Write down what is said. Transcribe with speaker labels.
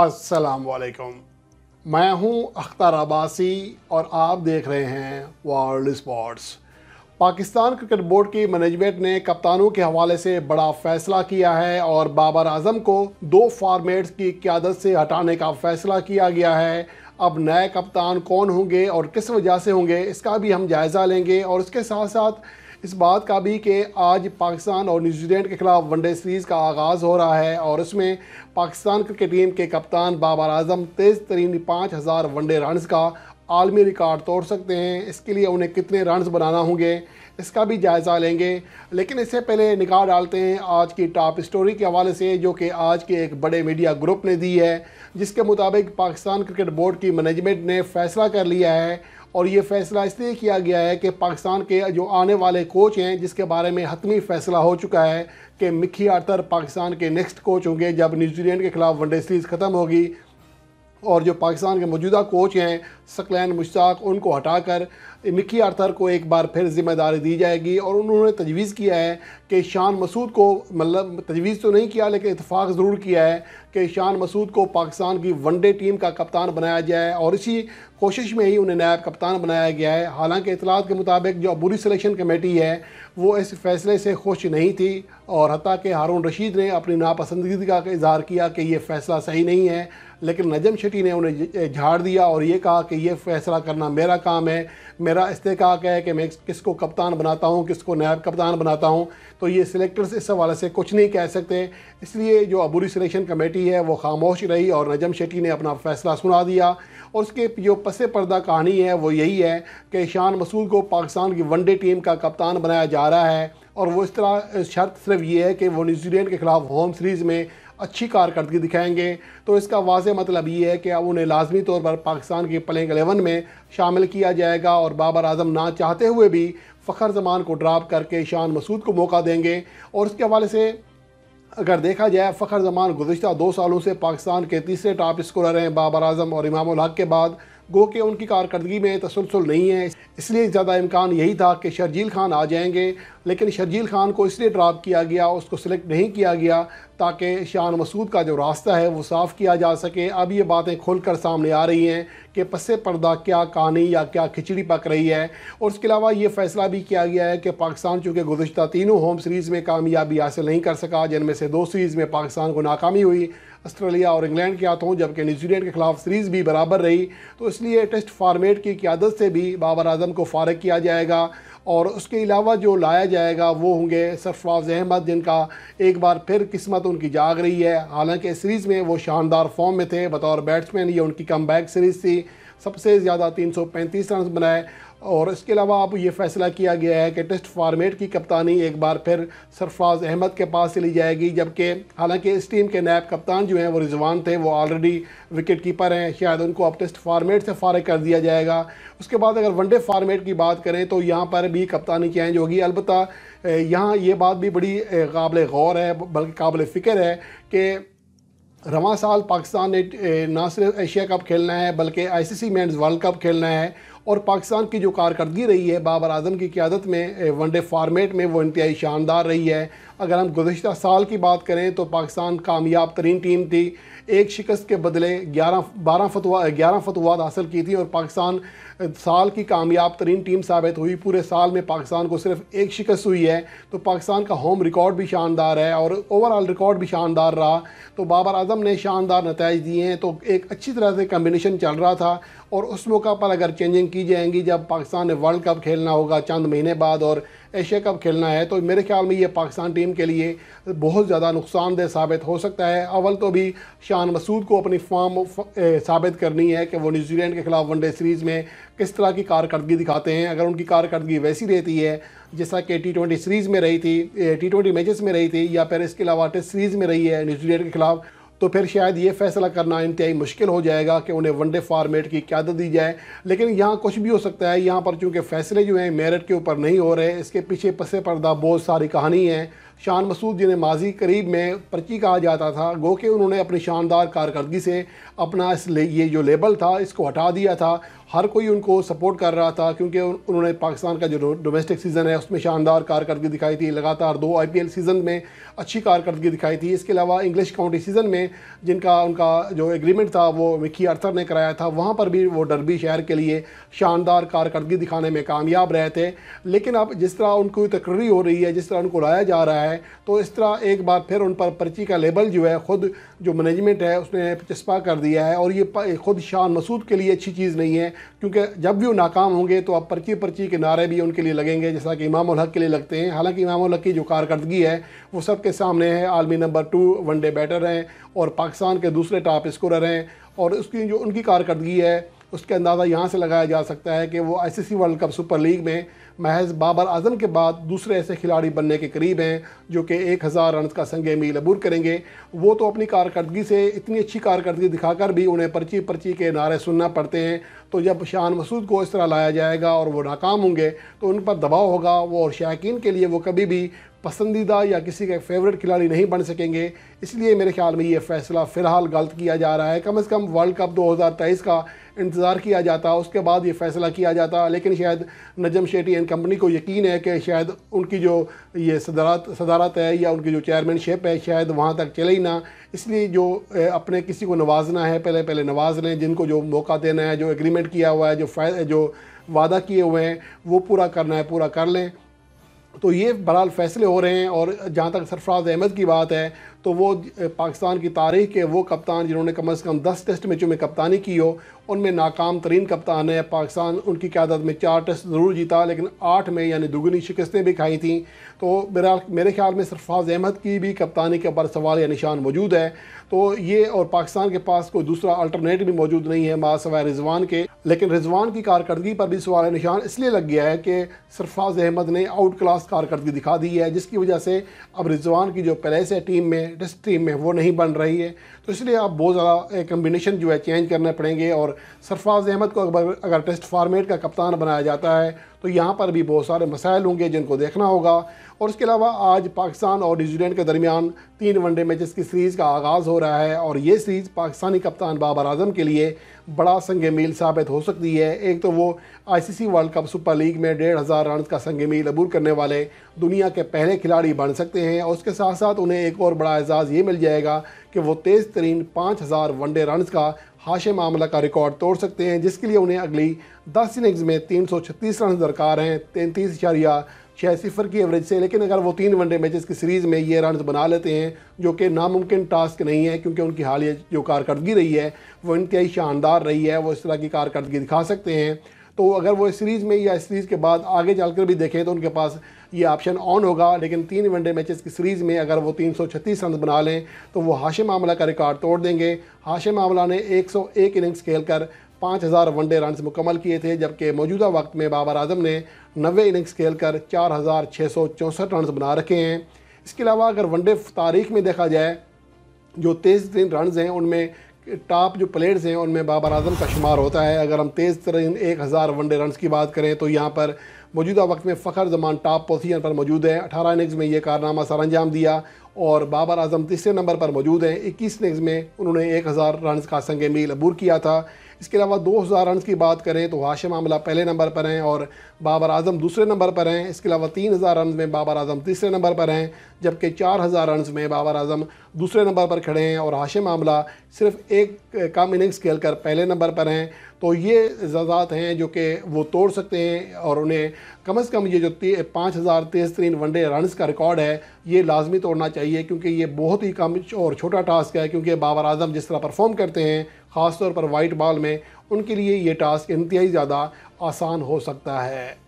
Speaker 1: वालेकुम मैं हूं अख्तर अब्बासी और आप देख रहे हैं world sports Pakistan cricket board की मैनेजमेंट ने कप्तानों के हवाले से बड़ा फैसला किया है और बाबर आजम को दो फॉर्मेट्स की क्यादत से हटाने का फैसला किया गया है अब नए कप्तान कौन होंगे और किस वजह से होंगे इसका भी हम जायज़ा लेंगे और उसके साथ साथ इस बात का भी कि आज पाकिस्तान और न्यूजीलैंड के खिलाफ वनडे सीरीज़ का आगाज़ हो रहा है और उसमें पाकिस्तान क्रिकेट टीम के कप्तान बाबर आजम तेज़ तरीन पाँच हज़ार वनडे रनस का आलमी रिकॉर्ड तोड़ सकते हैं इसके लिए उन्हें कितने रनस बनाना होंगे इसका भी जायज़ा लेंगे लेकिन इससे पहले निकाह डालते हैं आज की टॉप स्टोरी के हवाले से जो कि आज के एक बड़े मीडिया ग्रुप ने दी है जिसके मुताबिक पाकिस्तान क्रिकेट बोर्ड की मैनेजमेंट ने फैसला कर लिया है और ये फैसला इसलिए किया गया है कि पाकिस्तान के जो आने वाले कोच हैं जिसके बारे में हतमी फैसला हो चुका है कि मिक्की आर्थर पाकिस्तान के नेक्स्ट कोच होंगे जब न्यूजीलैंड के खिलाफ वनडे सीरीज़ ख़त्म होगी और जो पाकिस्तान के मौजूदा कोच हैं सकलैन मुश्ताक उनको हटाकर मिकी आर्थर को एक बार फिर जिम्मेदारी दी जाएगी और उन्होंने तजवीज़ किया है कि शान मसूद को मतलब तजवीज़ तो नहीं किया लेकिन इतफाक़ ज़रूर किया है कि शान मसूद को पाकिस्तान की वनडे टीम का कप्तान बनाया जाए और इसी कोशिश में ही उन्हें नायब कप्तान बनाया गया है हालांकि इतलात के मुताबिक जो अबूरी सिलेक्शन कमेटी है वो इस फैसले से खुश नहीं थी और हती कि हारून रशीद ने अपनी नापसंदगी का इजहार किया कि यह फ़ैसला सही नहीं है लेकिन नजम शेटी ने उन्हें झाड़ दिया और ये कहा कि ये फैसला करना मेरा काम है मेरा इस्तेकाक है कि मैं किसको कप्तान बनाता हूँ किसको नायब कप्तान बनाता हूँ तो ये सिलेक्टर्स इस हवाले से कुछ नहीं कह सकते इसलिए जो अबूरी सिलेक्शन कमेटी है वो खामोश रही और नजम शेटी ने अपना फैसला सुना दिया और उसके जो पस पर्दा कहानी है वो यही है कि शान मसूद को पाकिस्तान की वनडे टीम का कप्तान बनाया जा रहा है और वो इस तरह शर्त सिर्फ ये है कि वो न्यूजीलैंड के खिलाफ होम सीरीज़ में अच्छी कारकर्दगी दिखाएंगे तो इसका वाज मतलब ये है कि अब उन्हें लाजमी तौर पर पाकिस्तान की प्लेंग एलेवन में शामिल किया जाएगा और बाबर आजम ना चाहते हुए भी फ़खर जमान को ड्राप करके शान मसूद को मौका देंगे और उसके हवाले से अगर देखा जाए फ़खर जमान गुजशत दो सालों से पाकिस्तान के तीसरे टॉप स्कोरर हैं बाबर आजम और इमाम के बाद गो के उनकी कारकर्दगी में तसलसल नहीं है इसलिए ज़्यादा इम्कान यही था कि शर्जील खान आ जाएंगे लेकिन शर्जील खान को इसलिए ड्राप किया गया उसको सिलेक्ट नहीं किया गया ताकि शान मसूद का जो रास्ता है वो साफ़ किया जा सके अब ये बातें खुल कर सामने आ रही हैं कि पसे पर्दा क्या कहानी या क्या खिचड़ी पक रही है और उसके अलावा ये फ़ैसला भी किया गया है कि पाकिस्तान चूँकि गुजशत तीनों होम सीरीज़ में कामयाबी हासिल नहीं कर सका जिनमें से दो सीरीज़ में पाकिस्तान को नाकामी हुई ऑस्ट्रेलिया और इंग्लैंड के हाथों जबकि न्यूजीलैंड के खिलाफ सीरीज़ भी बराबर रही तो इसलिए टेस्ट फार्मेट की क्यादत से भी बाबर आजम वतन को फारग किया जाएगा और उसके अलावा जो लाया जाएगा वो होंगे सरफराज अहमद जिनका एक बार फिर किस्मत उनकी जाग रही है हालांकि सीरीज़ में वो शानदार फॉर्म में थे बतौर बैट्समैन ये उनकी कम बैक सीरीज़ थी सबसे ज़्यादा तीन सौ पैंतीस रन बनाए और इसके अलावा अब ये फैसला किया गया है कि टेस्ट फार्मेट की कप्तानी एक बार फिर सरफराज अहमद के पास चली जाएगी जबकि हालांकि इस टीम के नायब कप्तान जो हैं वो रिजवान थे वो ऑलरेडी विकेट कीपर हैं शायद उनको अब टेस्ट फार्मेट से फारग कर दिया जाएगा उसके बाद अगर वनडे फार्मेट की बात करें तो यहाँ पर भी कप्तानी चेंज होगी अलबत् यहाँ ये बात भी बड़ी काबिल गौर है बल्कि काबिल फ़िक्र है कि रवा साल पाकिस्तान ने ना सिर्फ एशिया कप खेलना है बल्कि आईसीसी मेंस वर्ल्ड कप खेलना है और पाकिस्तान की जो कारकर्दगी रही है बाबर आजम की क्यादत में वनडे फार्मेट में वो इंतहाई शानदार रही है अगर हम गुजशत साल की बात करें तो पाकिस्तान कामयाब तरीन टीम थी एक शिकस्त के बदले ग्यारह बारह फतवा ग्यारह फतवाद हासिल की थी और पाकिस्तान साल की कामयाब तरीन टीम साबित हुई पूरे साल में पाकिस्तान को सिर्फ एक शिकस्त हुई है तो पाकिस्तान का होम रिकॉर्ड भी शानदार है और ओवरऑल रिकॉर्ड भी शानदार रहा तो बाबर आजम ने शानदार नतज दिए हैं तो एक अच्छी तरह से कम्बिनेशन चल रहा था और उस मौका पर अगर चेंजिंग की जाएंगी जब पाकिस्तान ने वर्ल्ड कप खेलना होगा चंद महीने बाद और एशिया कप खेलना है तो मेरे ख्याल में ये पाकिस्तान टीम के लिए बहुत ज़्यादा नुकसानदेह साबित हो सकता है अवल तो भी शान मसूद को अपनी फॉर्म साबित करनी है कि वो न्यूजीलैंड के खिलाफ वनडे सीरीज़ में किस तरह की कारकर्दगी दिखाते हैं अगर उनकी कारकर्दगी वैसी रहती है जैसा कि टी ट्वेंटी सीरीज़ में रही थी टी ट्वेंटी मैचेस में रही थी या फिर इसके अलावा टेस्ट सीरीज़ में रही है न्यूजीलैंड के खिलाफ तो फिर शायद ये फैसला करना इंतहाई मुश्किल हो जाएगा कि उन्हें वनडे फार्मेट की क्यादत दी जाए लेकिन यहाँ कुछ भी हो सकता है यहाँ पर चूँकि फ़ैसले जो हैं मेरिट के ऊपर नहीं हो रहे इसके पीछे पसे पर्दा बहुत सारी कहानी है शान मसूद जिन्हें माजी करीब में पर्ची कहा जाता था गो के उन्होंने अपनी शानदार कारकर्दगी से अपना इस ये जो लेबल था इसको हटा दिया था हर कोई उनको सपोर्ट कर रहा था क्योंकि उन्होंने पाकिस्तान का जो डोमेस्टिक सीज़न है उसमें शानदार कारकर्दगी दिखाई थी लगातार दो आईपीएल सीज़न में अच्छी कारकर्दगी दिखाई थी इसके अलावा इंग्लिश काउंटी सीज़न में जिनका उनका जो एग्रीमेंट था वो विक्की अर्थर ने कराया था वहाँ पर भी वो डरबी शहर के लिए शानदार कारकर्दगी दिखाने में कामयाब रहे थे लेकिन अब जिस तरह उनको तकर्री हो रही है जिस तरह उनको लाया जा रहा है तो इस तरह एक बार फिर उन पर पर्ची का लेबल जो है ख़ुद जो मैनेजमेंट है उसने चस्पा कर दिया है और ये खुद शान मसूद के लिए अच्छी चीज़ नहीं है क्योंकि जब भी वो नाकाम होंगे तो अब पर्ची पर्ची के नारे भी उनके लिए लगेंगे जैसा कि इमाम हक के लिए लगते हैं हालांकि इमाम हक की जो कारकर्दगी है वो सब के सामने है आलमी नंबर टू वनडे बैटर हैं और पाकिस्तान के दूसरे टॉप स्कोरर हैं और उसकी जो उनकी कारकर्दगी है उसके अंदाज़ा यहाँ से लगाया जा सकता है कि वो C world cup super league में महज बाबर आजम के बाद दूसरे ऐसे खिलाड़ी बनने के करीब हैं जो कि एक हज़ार रन का संग मील अबूर करेंगे वो तो अपनी कारकर्दगी से इतनी अच्छी कारकर्दगी दिखाकर भी उन्हें पर्ची पर्ची के नारे सुनना पड़ते हैं तो जब शान मसूद को इस तरह लाया जाएगा और वो नाकाम होंगे तो उन पर दबाव होगा वो और शायकीन के लिए वो कभी भी पसंदीदा या किसी का फेवरेट खिलाड़ी नहीं बन सकेंगे इसलिए मेरे ख्याल में ये फ़ैसला फ़िलहाल गलत किया जा रहा है कम से कम वर्ल्ड कप 2023 का इंतज़ार किया जाता उसके बाद ये फ़ैसला किया जाता लेकिन शायद नजम शेटी एंड कंपनी को यकीन है कि शायद उनकी जो ये सदारत सदारत है या उनकी जो चेयरमैनशिप है शायद वहाँ तक चले ही ना इसलिए जो अपने किसी को नवाजना है पहले पहले नवाज लें जिनको जो मौका देना है जो एग्रीमेंट किया हुआ है जो फाय जो वादा किए हुए हैं वो पूरा करना है पूरा कर लें तो ये बहरहाल फैसले हो रहे हैं और जहाँ तक सरफराज अहमद की बात है तो वो पाकिस्तान की तारीख के वो कप्तान जिन्होंने कम अज़ कम दस टेस्ट मैचों में कप्तानी की हो उनमें नाकाम तरीन कप्तान है पाकिस्तान उनकी क्यादत में चार टेस्ट ज़रूर जीता लेकिन आठ में यानी दुगनी शिकस्तें भी खाई थी तो मेरा मेरे ख्याल में सरफाज़ अहमद की भी कप्तानी के ऊपर सवाल या निशान मौजूद है तो ये और पाकिस्तान के पास कोई दूसरा अल्टरनेट भी मौजूद नहीं है माँ सवाए रिजवान के लेकिन रिजवान की कारकर्दगी पर भी सवाल निशान इसलिए लग गया है कि सरफाज अहमद ने आउट क्लास कारकर्दगी दिखा दी है जिसकी वजह से अब रिजवान की जो प्लेस है टीम में इंडस्ट्री में वो नहीं बन रही है तो इसलिए आप बहुत ज़्यादा कम्बिनेशन जो है चेंज करने पड़ेंगे और सरफराज अहमद को अगर अगर टेस्ट फार्मेट का कप्तान बनाया जाता है तो यहाँ पर भी बहुत सारे मसाइल होंगे जिनको देखना होगा और इसके अलावा आज पाकिस्तान और न्यूजीलैंड के दरमियान तीन वनडे मैचेस की सीरीज़ का आगाज़ हो रहा है और ये सीरीज़ पाकिस्तानी कप्तान बाबर आजम के लिए बड़ा संग मील साबित हो सकती है एक तो वो ICC world cup super league में डेढ़ हज़ार रन का संग मील अबूर करने वाले दुनिया के पहले खिलाड़ी बन सकते हैं और उसके साथ साथ उन्हें एक और बड़ा एजाज़ ये मिल जाएगा कि वो तेज़ तरीन पाँच हज़ार वनडे रन का हाशे मामला का रिकॉर्ड तोड़ सकते हैं जिसके लिए उन्हें अगली दस इनिंग्स में तीन सौ छत्तीस रन दरकार हैं तैंतीस इशारिया छः सिफर की एवरेज से लेकिन अगर वो तीन वनडे मैचेस की सीरीज़ में ये रन बना लेते हैं जो कि नामुमकिन टास्क नहीं है क्योंकि उनकी हालिया जो कारकर्दगी रही है वो इंतहाई शानदार रही है वो इस तरह की कारकर्दगी दिखा सकते हैं तो अगर वो इस सीरीज़ में या इस सीरीज़ के बाद आगे चल भी देखें तो उनके पास ये ऑप्शन ऑन होगा लेकिन तीन वनडे मैचेस की सीरीज़ में अगर वो 336 रन बना लें तो वो हाशिम आमला का रिकॉर्ड तोड़ देंगे हाशिम आमला ने 101 इनिंग्स खेल कर पाँच हज़ार वनडे रन मुकम्मल किए थे जबकि मौजूदा वक्त में बाबर आजम ने नबे इनिंग्स खेल कर चार हज़ार छः सौ चौंसठ रन बना रखे हैं इसके अलावा अगर वनडे तारीख में देखा जाए जो तेज तीन रन हैं उनमें टॉप जो प्लेयर्स हैं उनमें बाबर आजम का शुमार होता है अगर हम तेज़ तरीन एक हज़ार वनडे रन की बात करें तो यहाँ पर मौजूदा वक्त में फ़खर जमान टॉप पोजीशन पर मौजूद हैं अठारह इनिंग्स में ये कारनामा सर अंजाम दिया और बाबर आजम तीसरे नंबर पर मौजूद हैं इक्कीस इनिंग्स में उन्होंने एक हज़ार रन का संग मील अबूर किया था इसके अलावा दो हज़ार की बात करें तो हाशिम आमला पहले नंबर पर हैं और बाबर आजम दूसरे नंबर पर हैं इसके अलावा तीन हज़ार रन में बाबर आजम तीसरे नंबर पर हैं जबकि चार हज़ार रन में बाबर आजम दूसरे नंबर पर खड़े हैं और हाशिम आमला सिर्फ एक कम इनिंग्स खेल कर पहले नंबर पर हैं तो ये जजात हैं जो कि वो तोड़ सकते हैं और उन्हें कम अज़ कम ये जो पाँच हज़ार तेज़ तरीन वनडे रनस का रिकॉर्ड है ये लाजमी तोड़ना चाहिए क्योंकि ये बहुत ही कम और छोटा टास्क है क्योंकि बाबर आजम जिस तरह परफॉर्म करते हैं ख़ासतौर पर वाइट बॉल में उनके लिए ये टास्क इंतहाई ज़्यादा आसान हो सकता है